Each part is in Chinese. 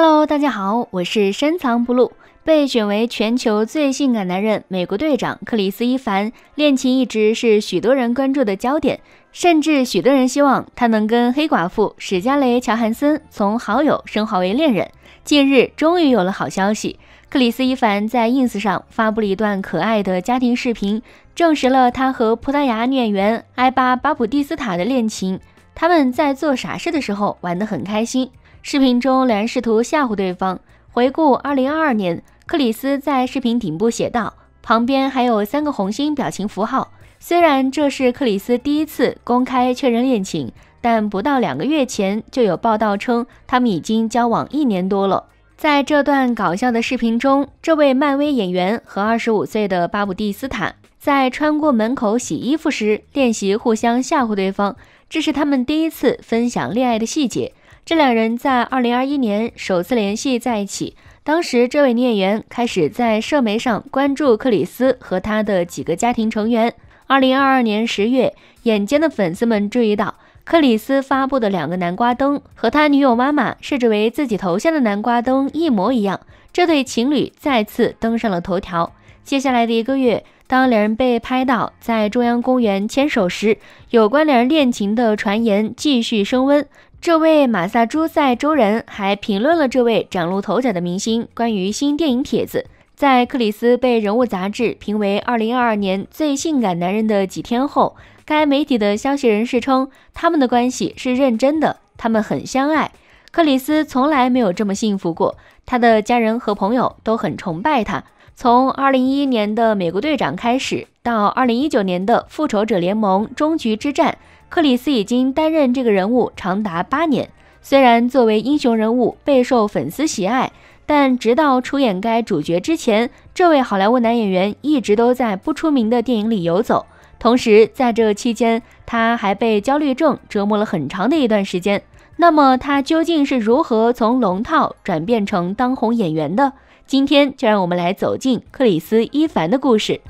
Hello，大家好，我是深藏不露，被选为全球最性感男人美国队长克里斯·伊凡恋情一直是许多人关注的焦点，甚至许多人希望他能跟黑寡妇史嘉蕾·乔汉森从好友升华为恋人。近日终于有了好消息，克里斯·伊凡在 Ins 上发布了一段可爱的家庭视频，证实了他和葡萄牙女演员埃巴·巴普蒂斯塔的恋情。他们在做傻事的时候玩得很开心。视频中，两人试图吓唬对方。回顾二零二二年，克里斯在视频顶部写道，旁边还有三个红心表情符号。虽然这是克里斯第一次公开确认恋情，但不到两个月前就有报道称他们已经交往一年多了。在这段搞笑的视频中，这位漫威演员和二十五岁的巴布蒂斯坦在穿过门口洗衣服时练习互相吓唬对方。这是他们第一次分享恋爱的细节。这两人在二零二一年首次联系在一起。当时，这位女演员开始在社媒上关注克里斯和他的几个家庭成员。二零二二年十月，眼尖的粉丝们注意到，克里斯发布的两个南瓜灯和他女友妈妈设置为自己头像的南瓜灯一模一样。这对情侣再次登上了头条。接下来的一个月，当两人被拍到在中央公园牵手时，有关两人恋情的传言继续升温。这位马萨诸塞州人还评论了这位崭露头角的明星关于新电影帖子。在克里斯被《人物》杂志评为2022年最性感男人的几天后，该媒体的消息人士称，他们的关系是认真的，他们很相爱。克里斯从来没有这么幸福过，他的家人和朋友都很崇拜他。从2011年的《美国队长》开始，到2019年的《复仇者联盟：终局之战》。克里斯已经担任这个人物长达八年，虽然作为英雄人物备受粉丝喜爱，但直到出演该主角之前，这位好莱坞男演员一直都在不出名的电影里游走。同时，在这期间，他还被焦虑症折磨了很长的一段时间。那么，他究竟是如何从龙套转变成当红演员的？今天就让我们来走进克里斯·伊凡的故事。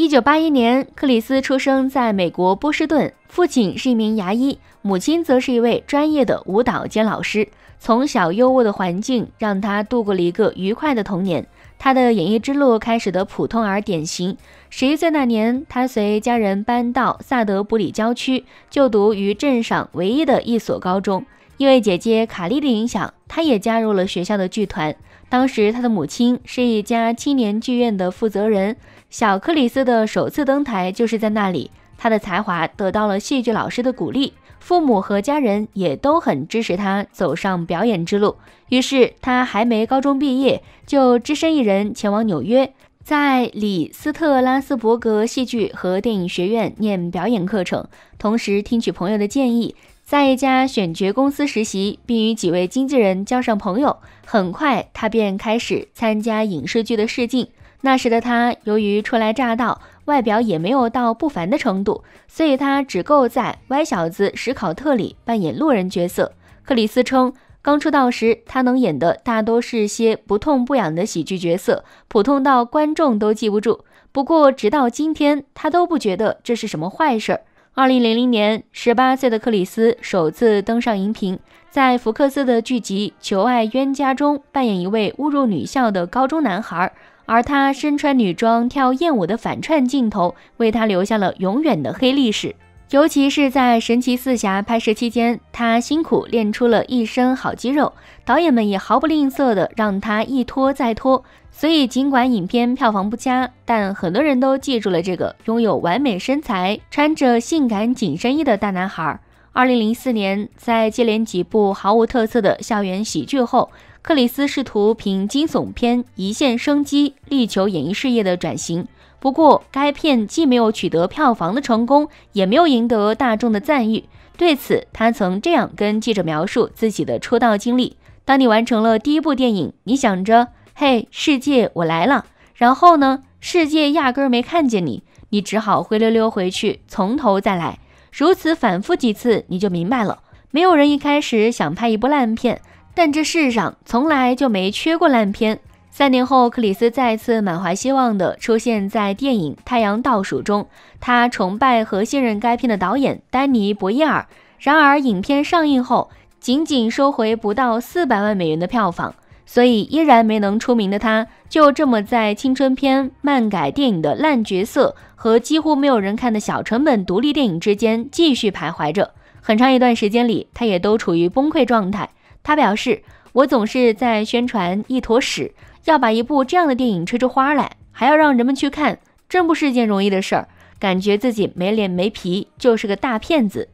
一九八一年，克里斯出生在美国波士顿，父亲是一名牙医，母亲则是一位专业的舞蹈兼老师。从小优渥的环境让他度过了一个愉快的童年。他的演艺之路开始的普通而典型。十一岁那年，他随家人搬到萨德布里郊区，就读于镇上唯一的一所高中。因为姐姐卡莉的影响，他也加入了学校的剧团。当时，他的母亲是一家青年剧院的负责人。小克里斯的首次登台就是在那里，他的才华得到了戏剧老师的鼓励，父母和家人也都很支持他走上表演之路。于是他还没高中毕业，就只身一人前往纽约，在李斯特拉斯伯格戏剧和电影学院念表演课程，同时听取朋友的建议，在一家选角公司实习，并与几位经纪人交上朋友。很快，他便开始参加影视剧的试镜。那时的他，由于初来乍到，外表也没有到不凡的程度，所以他只够在《歪小子史考特》里扮演路人角色。克里斯称，刚出道时，他能演的大多是些不痛不痒的喜剧角色，普通到观众都记不住。不过，直到今天，他都不觉得这是什么坏事儿。二零零零年，十八岁的克里斯首次登上荧屏，在福克斯的剧集《求爱冤家》中扮演一位误入女校的高中男孩。而他身穿女装跳艳舞的反串镜头，为他留下了永远的黑历史。尤其是在《神奇四侠》拍摄期间，他辛苦练出了一身好肌肉，导演们也毫不吝啬的让他一拖再拖。所以，尽管影片票房不佳，但很多人都记住了这个拥有完美身材、穿着性感紧身衣的大男孩。二零零四年，在接连几部毫无特色的校园喜剧后，克里斯试图凭惊悚片一线生机，力求演艺事业的转型。不过，该片既没有取得票房的成功，也没有赢得大众的赞誉。对此，他曾这样跟记者描述自己的出道经历：“当你完成了第一部电影，你想着，嘿，世界，我来了。然后呢，世界压根儿没看见你，你只好灰溜溜回去，从头再来。如此反复几次，你就明白了，没有人一开始想拍一部烂片。”但这世上从来就没缺过烂片。三年后，克里斯再次满怀希望的出现在电影《太阳倒数》中，他崇拜和信任该片的导演丹尼·博伊尔。然而，影片上映后仅仅收回不到四百万美元的票房，所以依然没能出名的他，就这么在青春片、漫改电影的烂角色和几乎没有人看的小成本独立电影之间继续徘徊着。很长一段时间里，他也都处于崩溃状态。他表示：“我总是在宣传一坨屎，要把一部这样的电影吹出花来，还要让人们去看，真不是件容易的事儿。感觉自己没脸没皮，就是个大骗子。”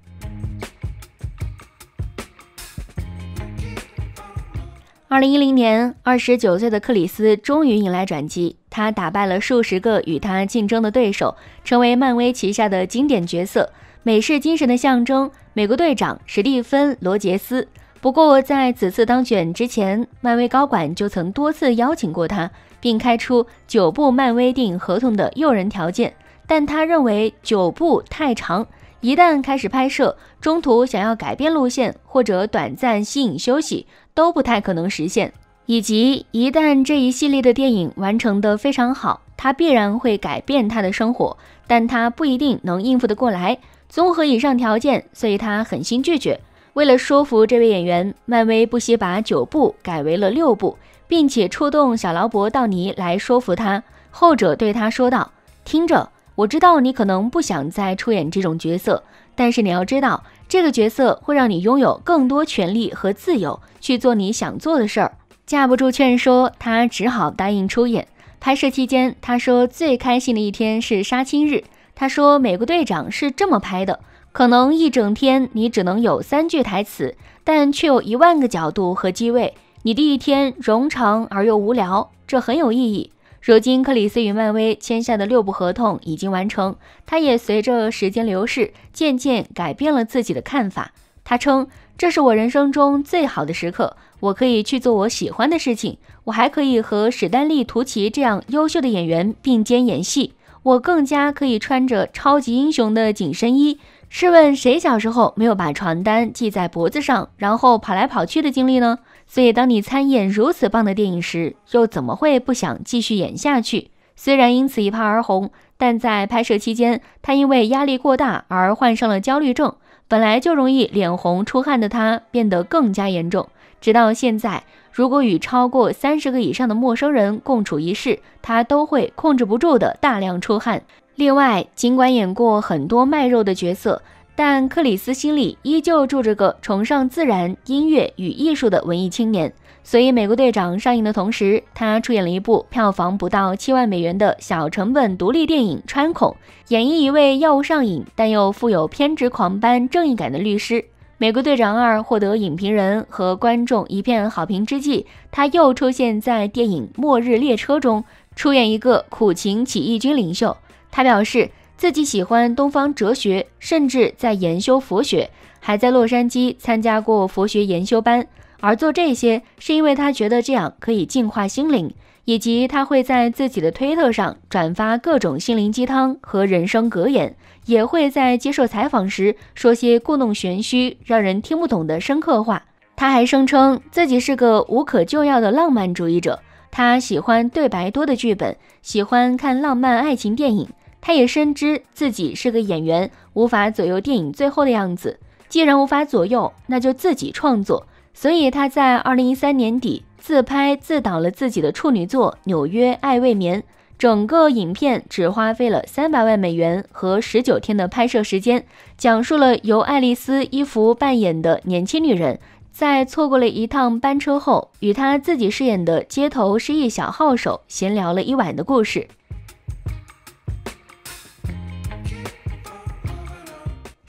二零一零年，二十九岁的克里斯终于迎来转机，他打败了数十个与他竞争的对手，成为漫威旗下的经典角色——美式精神的象征——美国队长史蒂芬·罗杰斯。不过，在此次当选之前，漫威高管就曾多次邀请过他，并开出九部漫威电影合同的诱人条件。但他认为九部太长，一旦开始拍摄，中途想要改变路线或者短暂吸引休息都不太可能实现。以及一旦这一系列的电影完成得非常好，他必然会改变他的生活，但他不一定能应付得过来。综合以上条件，所以他狠心拒绝。为了说服这位演员，漫威不惜把九部改为了六部，并且触动小劳勃·道尼来说服他。后者对他说道：“听着，我知道你可能不想再出演这种角色，但是你要知道，这个角色会让你拥有更多权利和自由去做你想做的事儿。”架不住劝说，他只好答应出演。拍摄期间，他说最开心的一天是杀青日。他说：“美国队长是这么拍的。”可能一整天你只能有三句台词，但却有一万个角度和机位。你的一天冗长而又无聊，这很有意义。如今，克里斯与漫威签下的六部合同已经完成，他也随着时间流逝，渐渐改变了自己的看法。他称：“这是我人生中最好的时刻，我可以去做我喜欢的事情，我还可以和史丹利·图奇这样优秀的演员并肩演戏，我更加可以穿着超级英雄的紧身衣。”试问谁小时候没有把床单系在脖子上，然后跑来跑去的经历呢？所以，当你参演如此棒的电影时，又怎么会不想继续演下去？虽然因此一炮而红，但在拍摄期间，他因为压力过大而患上了焦虑症。本来就容易脸红出汗的他变得更加严重。直到现在，如果与超过三十个以上的陌生人共处一室，他都会控制不住地大量出汗。另外，尽管演过很多卖肉的角色，但克里斯心里依旧住着个崇尚自然、音乐与艺术的文艺青年。所以，美国队长上映的同时，他出演了一部票房不到七万美元的小成本独立电影《穿孔》，演绎一位药物上瘾但又富有偏执狂般正义感的律师。美国队长二获得影评人和观众一片好评之际，他又出现在电影《末日列车》中，出演一个苦情起义军领袖。他表示自己喜欢东方哲学，甚至在研修佛学，还在洛杉矶参加过佛学研修班。而做这些是因为他觉得这样可以净化心灵，以及他会在自己的推特上转发各种心灵鸡汤和人生格言，也会在接受采访时说些故弄玄虚、让人听不懂的深刻话。他还声称自己是个无可救药的浪漫主义者，他喜欢对白多的剧本，喜欢看浪漫爱情电影。他也深知自己是个演员，无法左右电影最后的样子。既然无法左右，那就自己创作。所以他在二零一三年底自拍自导了自己的处女作《纽约爱未眠》。整个影片只花费了三百万美元和十九天的拍摄时间，讲述了由爱丽丝·伊芙扮演的年轻女人，在错过了一趟班车后，与他自己饰演的街头失意小号手闲聊了一晚的故事。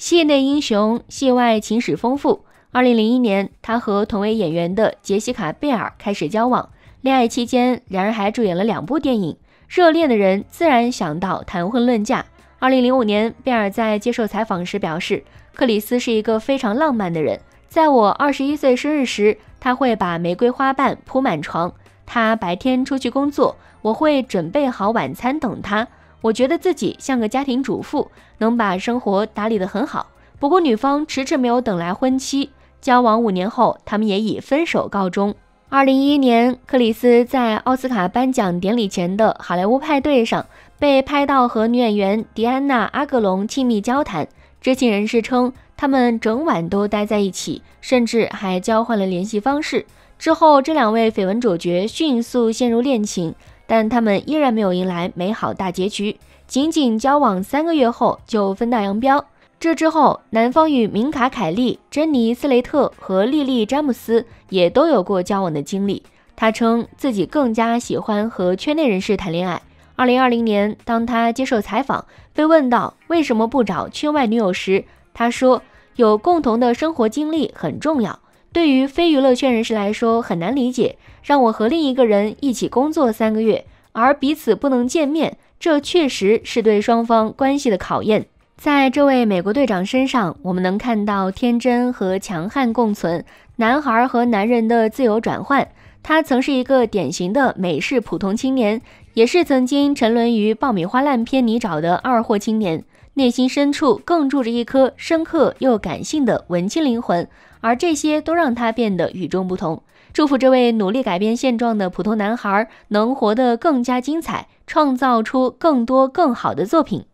戏内英雄，戏外情史丰富。二零零一年，他和同为演员的杰西卡·贝尔开始交往。恋爱期间，两人还主演了两部电影。热恋的人自然想到谈婚论嫁。二零零五年，贝尔在接受采访时表示：“克里斯是一个非常浪漫的人。在我二十一岁生日时，他会把玫瑰花瓣铺满床。他白天出去工作，我会准备好晚餐等他。”我觉得自己像个家庭主妇，能把生活打理得很好。不过女方迟迟没有等来婚期，交往五年后，他们也以分手告终。二零一一年，克里斯在奥斯卡颁奖典礼前的好莱坞派对上被拍到和女演员迪安娜·阿格隆亲密交谈。知情人士称，他们整晚都待在一起，甚至还交换了联系方式。之后，这两位绯闻主角迅速陷入恋情。但他们依然没有迎来美好大结局，仅仅交往三个月后就分道扬镳。这之后，男方与明卡·凯莉、珍妮·斯雷特和莉莉·詹姆斯也都有过交往的经历。他称自己更加喜欢和圈内人士谈恋爱。2020年，当他接受采访被问到为什么不找圈外女友时，他说：“有共同的生活经历很重要。”对于非娱乐圈人士来说很难理解，让我和另一个人一起工作三个月，而彼此不能见面，这确实是对双方关系的考验。在这位美国队长身上，我们能看到天真和强悍共存，男孩和男人的自由转换。他曾是一个典型的美式普通青年，也是曾经沉沦于爆米花烂片泥沼的二货青年，内心深处更住着一颗深刻又感性的文青灵魂。而这些都让他变得与众不同。祝福这位努力改变现状的普通男孩能活得更加精彩，创造出更多更好的作品。